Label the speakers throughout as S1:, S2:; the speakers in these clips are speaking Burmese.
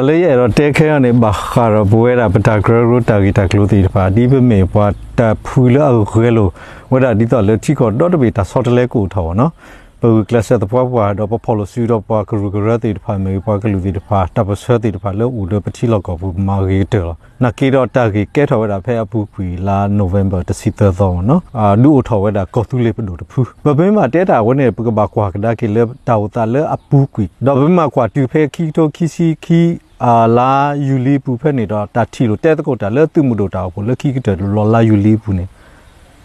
S1: အလေးရတော့တဲခဲရနေဘာခါရဘွေရာပတာဂရရတာဂီတာကလူတီပါဒီပမေပွားတဖူလာခဲလိုဝဒဒီတော့လက်ချီကောတော့တပေတာဆော့တလဲကိုထော်နော်ပဂကလဆက်တပွားပွားတော့ပဖော်လို့စီတော့ပွားကရူကရတိတဖာမေပွားကလူတိတဖာတပ်ပဆွဲတိတဖာလို့ဦးလို့ပတိလောက်ကောဘူးမာဂေတောနကေတော့တာကေကဲထော်ဝဲတာဖဲအပူပီလာနိုဝင်ဘာတစီသသောနော်အာလူအထော်ဝဲတာကောသူလေးပဒိုတဖူဘဘင်းမှာတဲတာဝဲနေပကပါကွာကဒါကေလက်တာဝတာလက်အပူကွီတော့ဘင်းမှာကွာတူဖဲခီတိုခီစီခီအာလာယူလီပူဖက်နေတော့တာထီလို့တဲတကုတ်တာလက်သူမှုတို့တာကိုလက်ခီကတဲ့လော်လာယူလီပူနေ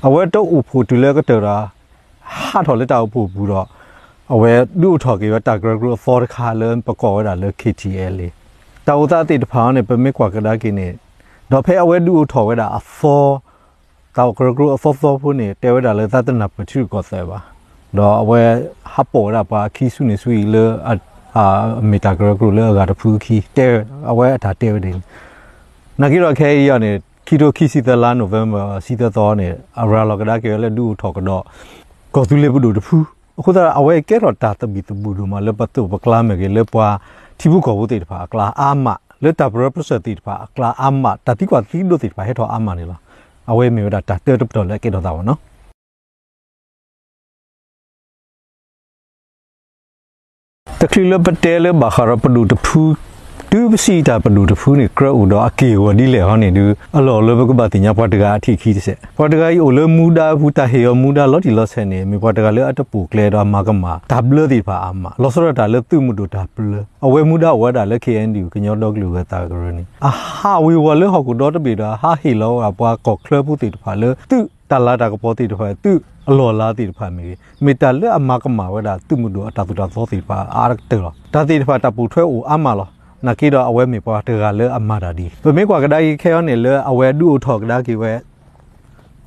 S1: အဝဲတော့အူဖိုတူလက်ကတရာဟာတော်လက်တောက်ဖို့ဘူးတော့အဝဲလူထော်ကေရတာဂရဂရဖော်ခါလန်ပကောရလ KTL လေတောတာတိတဖောင်းနဲ့ပမစ်ကွာကဒါကိနေတော့ဖဲအဝဲလူထော်ဝဲတာအဖော်တောဂရဂရအဖော်ဖော်ဖို့နေတဲဝဲတာလေသတနာပထုကောဆဲပါတော့အဝဲဟပေါ်ရပါခီဆုနေဆူီလေအာမီတာဂရဂရလေကတဖူခီတဲအဝဲအတာတဲဝဲတယ်နကိရခဲရနေခီတိုခီစီသလာနိုဝင်ဘာစီသသောနေအရာလကဒါကေလေလူထော်ကတော့ကောသူလေဘူးတို့တဖူအခုသာအဝဲကဲတော့တာတဘီတဘူးတို့မလပတ်တော့ပကလာမေကလေပွာတီဘူးကောဘူးတေတဖာအကလာအာမလေတာဘရပစတိတဖာအကလာအာမတတိကွာတီလို့တေတဖာဟဲ့တော့အာမနေလားအဝဲမေတာတာတေတပတော့လေကဲတော့တာပါနော်တခိလပတဲလဘခရပဒူတဖူတူပစီတာပလူတဖူးနေကရူတော့အကေဝဒီလေဟောနေဒူအလောလောဘကပတိညာပတ်တကအထိခီးတဲ့ပတ်တကဤအိုလမူဒါဘူးတာဟေယမူဒါလော်တီလော့ဆန်နေမေပတ်တကလေအတပူကလေတော့မာကမာဒါဘလဒီပါအမလောဆရတာလေသူမှုတို့ဒါဘလအဝဲမူဒါဝဒါလေ KND ကညောတော့ကလူကတာကရနေအဟာဝေဝလေဟောကူတော့တပေတာဟာဟေလောအပွားကော့ကလပူတီတဖာလေသူတလာတာကပေါ်တီတဖာသူအလော်လာတီတဖာမေမေတလအမကမာဝဒါသူမှုတို့အတပူတာသောတီပါအာရတလောဒါတီတဖာတပူထွဲအိုအမလောနာကီတော့အဝဲမေပွားတကလည်းအမတာဒီပမေကွာကဒါကြီးခဲရနေလဲအဝဲဒူအထော်ကဒါကြီးဝဲ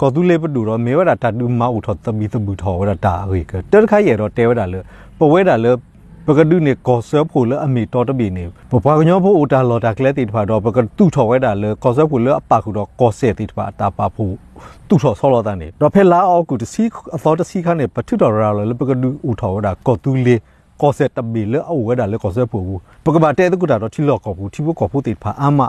S1: ကောတူလေးပတူတော့မေဝတာတတူမအူထော်တမီသဘူးထော်ဝရတာဟေကတတခါရတော့တဲဝတာလဲပဝဲတာလဲပကဒုနေကောဆပ်ဖို့လဲအမီတော်တပီနေပပွားကညောဖို့အူတာလော်တာကလဲတီထွာတော့ပကတူထော်ဝဲတာလဲကောဆပ်ဖို့လဲအပါခုတော့ကောဆဲတီထွာတာပါဖို့တူထော်ဆောလော်တာနေတော့ဖဲလာအောက်ကူတစီအသောတစီခါနေပထုတော်ရာလဲပကဒုအူထော်ဝတာကောတူလေးကောဆက်တဘီလအဝဲဒါလေကောဆက်ဖို့ဘူးပကဘာတဲ့တကူတာတော့ထီလော့ကောဘူးထီဖို့ကောဖို့တေဖာအမ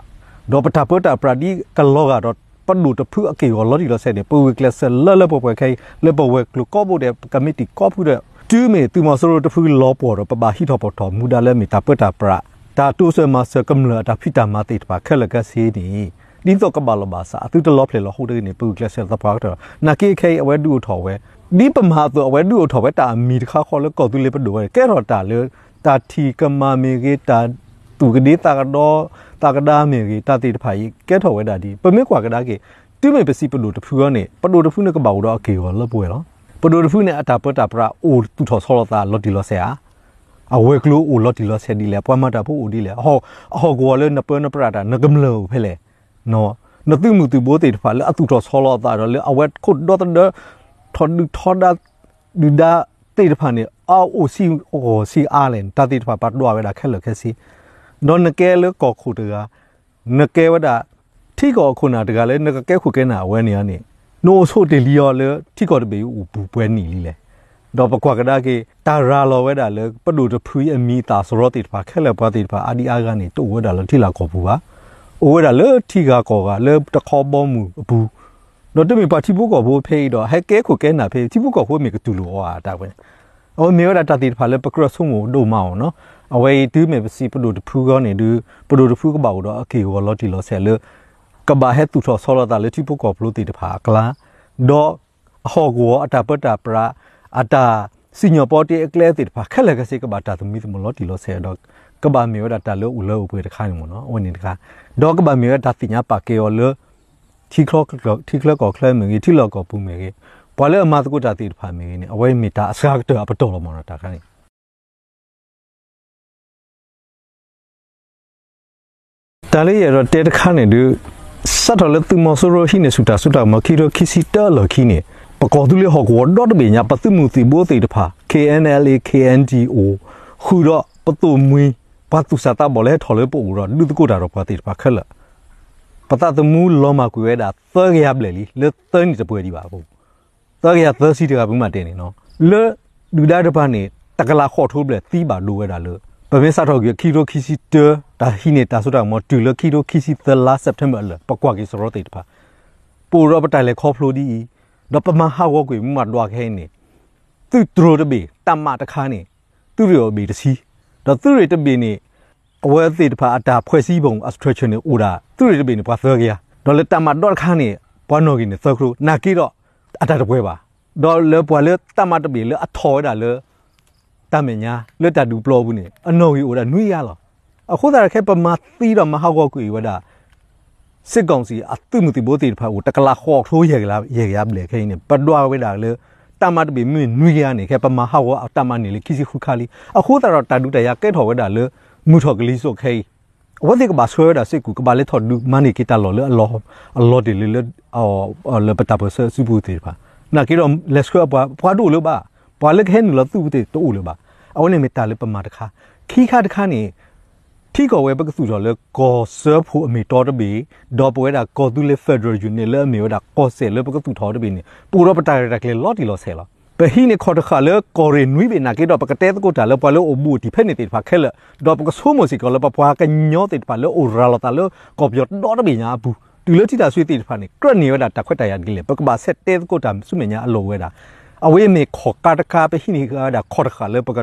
S1: တော့ပတာပတာပရာဒီကလောကတော့ပန်ဒူတဖူအကေရောလော်ဒီလောဆက်နေပူဝီကလဆလလပပခဲလပဝဲကလကောဘိုတဲ့ကမတီကောဖူတဲ့တူးမေတူမဆလိုတဖူလောပေါ်တော့ပပဟီထောပေါ်တော်မူဒါလဲမီတာပတာပရာတာတူဆမဆကမလတာဖီတာမတေတပါခက်လကစီဒီဒီတော့ကဘာလဘာစာအတူတလောဖလေလောဟုတ်တဲ့နေပူကလဆလသပါတော့နာကေခဲအဝဲဒူထော်ဝဲဒီပမာသောဝဲဒူထော်ဝဲတာမီတခါခေါ်လကောတူလေးပဒူဝဲကဲတော်တာလေတာတီကမာမီကေတာသူကဒီတာကတော့တာကဒါမီကေတာတီတဖာကြီးကဲထော်ဝဲတာဒီပမစ်ကွာကဒါကေတူးမေပစီပလူတဖူကနေပလူတဖူနဲ့ကပါတော့အကေရောလပွေရောပလူတဖူနဲ့အတာပတာပရာအိုသူထော်ဆောလတာလော်တီလော်ဆရာအဝဲကလိုအိုလော်တီလော်ဆရာဒီလေပွားမတာဖို့အိုဒီလေဟောဟောကောလေနပနပရာတာနကမလောဖဲလေနော်နသူမှုသူဘိုးတေတဖာလေအသူထော်ဆောလတာတော့လေအဝဲခုတ်တော့ทอดดูทอดดาดูดาตีดผ่านเนี่ยอ้าวโอซีโอซีอาเลนตาตีดผ่านปัดดัวเวลาแค่เหลือแค่ซีนอนนกแกเลือกกอขูดเดือนกแกว่าดาที่กอขูนาเดือเลยนกแกขูแกหนาเวเนี่ยนี่โนโซเดลิออเลยที่กอดไปอูบูเวนี่ลีเลยတော့ပကွာကဒါကေတာရာလောဝဲတာလေပဒုတဖရီအမီတာဆိုတော့တိတပါခဲလက်ပွားတိတပါအာဒီအာကနေတုတ်ဝဲတာလောထိလာကောဘူးပါအိုဝဲတာလေထိကကောကလေတခေါ်ပေါ်မူအဘူး no te mi pa ti bu ko bo phe do he ke ko ke na phe ti bu ko ho mi ko tu lo wa ta wen o mi ra ta ti pha le pa kro su mo do ma o no a we ti mi si pu do tu phu ko ni du pu do tu phu ko ba do a ke wo lo ti lo se le ka ba he tu tho so lo ta le ti bu ko plo ti ta pha kla do a ho go a ta pa ta pra a ta စညပေါ်တီအကလဲတီဖာခက်လက်ကစီကဘာတာသမီးသမလို့တီလို့ဆဲတော့ကဘာမီရတာတလို့ဦးလို့ပွေတခါနေမနော်ဝင်နေတခါတော့ကဘာမီရတာတင်ညာပါကေော်လို့တီကလော့ကလော့တီကလော့ကောကလဲမငေတီလော့ကောပူမေကေဘွာလဲအမသကုတာတိတဖာမေကေနေအဝဲမီတာအစကားတော့ပတော်လို့မော်တာခါနေတာလေးရတော့တဲတခါနေလူစတ်တော်လက်သူမဆိုရရှိနေစုတာစုတာမခီရခီစီတာလခီနေပကောသူလေဟောကဝဒေါ့ဘေညာပသူမူတီဘိုးတေတဖာ KNLA KNDO ခုတော့ပတူမွင်းဘာသူစာတာဘောလဲထော်လဲပို့ဦးတော့လူတကုတာတော့ဘာတေတဖာခက်လားပတသမူလောမကွေတာသရရပလေလီလေသန်တပွဲဒီပါဘူးသရရသစီတကဘူးမတင်နေနော်လေဒူဒါတပနေတကလာခေါ်ထိုးပလေသီးပါလိုဝဲတာလေပပင်းစားတော့ကခီရိုခီစီတဒါဟိနေတာဆိုတာမော်တူလခီရိုခီစီသလာစက်တမ်ဘာလေပကွာကီစရောတေတပါပူရောပတိုင်လေခေါ်ဖလိုဒီတော့ပမဟာဝကွေမှုမလွားခဲနေသူတို့တပေတမတခါနေသူတို့ရောပေတစီတော့သူတွေတပေနေအဝဲအသေးတဖာအတာဖွဲ့စည်းပုံ obstruction နေဦးတာသူတွေတပင်းပွားသောကရဒေါ်လက်တမတော့ခါနေပွားနော်ကင်းနေသောကရနာကီတော့အတာတပွဲပါဒေါ်လက်ပွားလက်တမတပင်းလက်အထော်တာလက်တမညာလက်တတူပလော့ဘူးနေအနော်ကြီးဦးတာနွေရလားအခုသာခဲပမာသီးတော့မဟုတ်ကောက်ကွေဝဒါစစ်ကောင်စီအတုမတိဘိုးတိတဖာကိုတကလာခေါ်ထိုးရကလာရကရပလေခိုင်းနေပဒွားဝဲတာလေတမတ်ဘီမင်းနွေရနေခဲပမာဟောက်ဝအတမနေလေခီစီခုခါလီအခုသာတော့တာဒူတရကဲထော်ဝဲတာလေမှုထော်ကလေးဆိုခဲဝတ်ဒီကဘာဆွဲရစိကူကဘာလေထော်ဒူမနီကီတာလော်လေအလော်အလော်ဒီလေလေအော်လေပတာပဆစူပူတေပါနာကီတော့လက်စကွာပွားဒူလေပါပွားလက်ဟဲနူလသူတေတူလေပါအော်နေမီတာလေပမာတခါခီခါတခါနေထီကောဝဲပကစုတော်လေကောဆပ်ဖို့အမီတော်တဘီဒေါ်ပွဲတာကောသူလေဖက်ဒရယ်ယူနီလေအမီရတာကောဆယ်လေပကစုတော်တဘီနေပူတော့ပတာရတာကလေလော်ဒီလော်ဆယ်လော်ပဟိနေခေါ်တခါလေကိုရီနွိဘေနာကေတော့ပကတဲ့ကိုတာလပလောအဘူတီဖဲနေတိဖာခဲလတော့ပကဆိုးမစီကလပပွားကညောတိဖာလောအိုရာလတာလောကောပြောတော့တပညာဘူးတူလတိတာဆွေတိဖာနေကရနေရတာတခွက်တရာဒီလေပကပါဆက်တဲ့ကိုတာစုမညာအလောဝဲတာအဝေးမေခေါ်ကာတခါပဟိနေကတာခေါ်တခါလေပက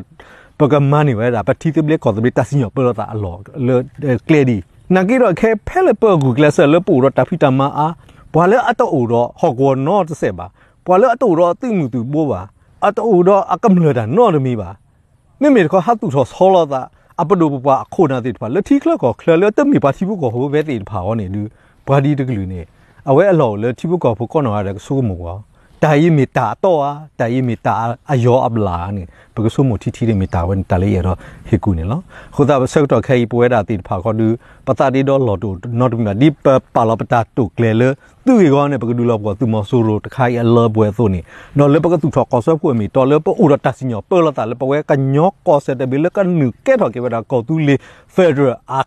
S1: ပကမနီဝဲတာပတိတဘလေကောတဘတစညောပလောတာအလောကလေဒီနာကေတော့ခဲဖဲလပကူကလဆလပူတော့တဖိတမအားဘွာလဲအတော့အိုတော့ဟော့ကောနော့တဆက်ပါပွာလအတူတော့သူ့မူသူပိုးပါအတူတော့အကမလတာနော်ရမီပါမိမိကောဟာတူသောဆောလာတာအပဒိုပပအခုနာတိတဖာလတိကလကောခလလတမီပါတိဘကောဟိုဘဲတိဖာဟောနေလူဘာဒီတကလူနေအဝဲအလော်လတိဘကောဖကောနော်ရတဲ့ဆိုးမောကွာ tayi mi ta to a tayi mi ta a yo abla ni because so mo ti ti mi ta wen ta le ya ro he ku ni lo khoda ba sok to khai pwe da tin pha ko du pata di do lo to not mi di pa lo pata to kle le tu gi go ne ba du lo ko tu mo so ro ta khai a lo pwe so ni no le ba tu tho ko so pwe mi to le po u ro ta si nyo pe lo ta le pwe ka nyo ko se de bi le ka nu ke tho ke ba ko tu le federal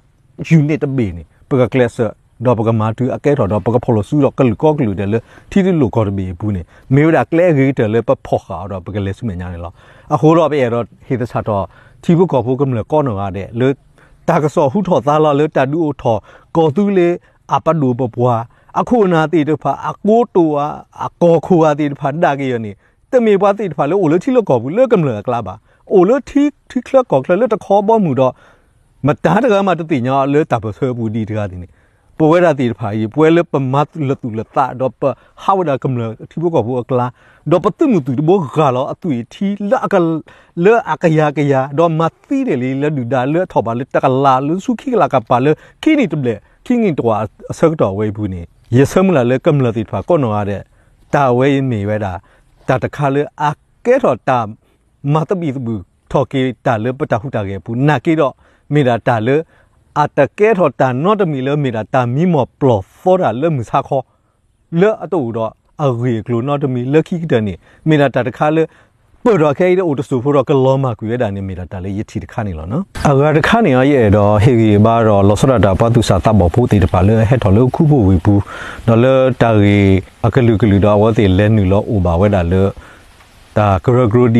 S1: unit be ni ပကကလဆတော့ပကမာတူအကဲတော်တော့ပကဖော်လို့စူးတော့ကလကောကလူတယ်လေထီထီလိုကော်တမီဘူးနေမေရကလဲဂေတယ်လေပဖော်ခါတော့ပကလေစုမညာနေလောအခိုးတော့ပဲရတော့ဟေသချတော့ထီဘုကော်ဖို့ကမလကောနော်ရတဲ့လေတာကစောဟုထော်သားလာလေတတူအိုထော်ကော်သူလေအပဒူပပွားအခုနာတိတဖာအကိုတူအကောခူအတိတဖာဒါကေယနေတမေပွားတိတဖာလေအိုလေထီလောကော်ဘူးလေကမလကလာပါအိုလေထီထီကလကော်ကလလေတခေါ်ပေါ်မှုတော့မတားတကမှတတိညာလေတပဆွဲဘူးဒီတကားဒီနေပဝဲရာတီဖာကြီးပွဲလပမတ်လတူလတာတော့ပဟာဝဒကမလအထီဘောကဘောအကလာတော့ပတုမှုတူဘောကလာအတူထီလအကလအကယာကယာတော့မသီတယ်လေလဒူဒါလထောပါလတကလာလစုခိကလာကပါလခိနီတဘလေခိငင်တော်အစကတော်ဝေဘူးနေယေဆမလာလကမလတီဖာကောနော်ရတဲ့တာဝဲနေဝဲတာတာတခါလအကဲတော်တာမတဘီဘူးထော်ကေတာလပတဟုတာကေဘူးနာကေတော့မေတာတာလอาตะเกทอตานอตมีเลมีดาตามีหมอปลอฟอดาเลมือซาคอเลอะอตูดอအရေကလိုနော်တမီလက်ခိကတနေမိလာတာတခါလေပေါ်တော့ခဲတဲ့အိုတဆူဖို့တော့ကလောမကွေတာနေမိလာတာလေရစ်တီတခါနေလောနော်အကတခါနေရဲ့တော့ဟေဂီဘာတော့လောစရတာပတ်သူစာတဘောဖို့တေတပါလေဟက်တော်လေခုဖို့ဝေဘူးနော်လေတာရီအကလူကလူတော့ဝတ်တယ်လဲနူလောအိုပါဝဲတာလေတာကရဂရိုဒီ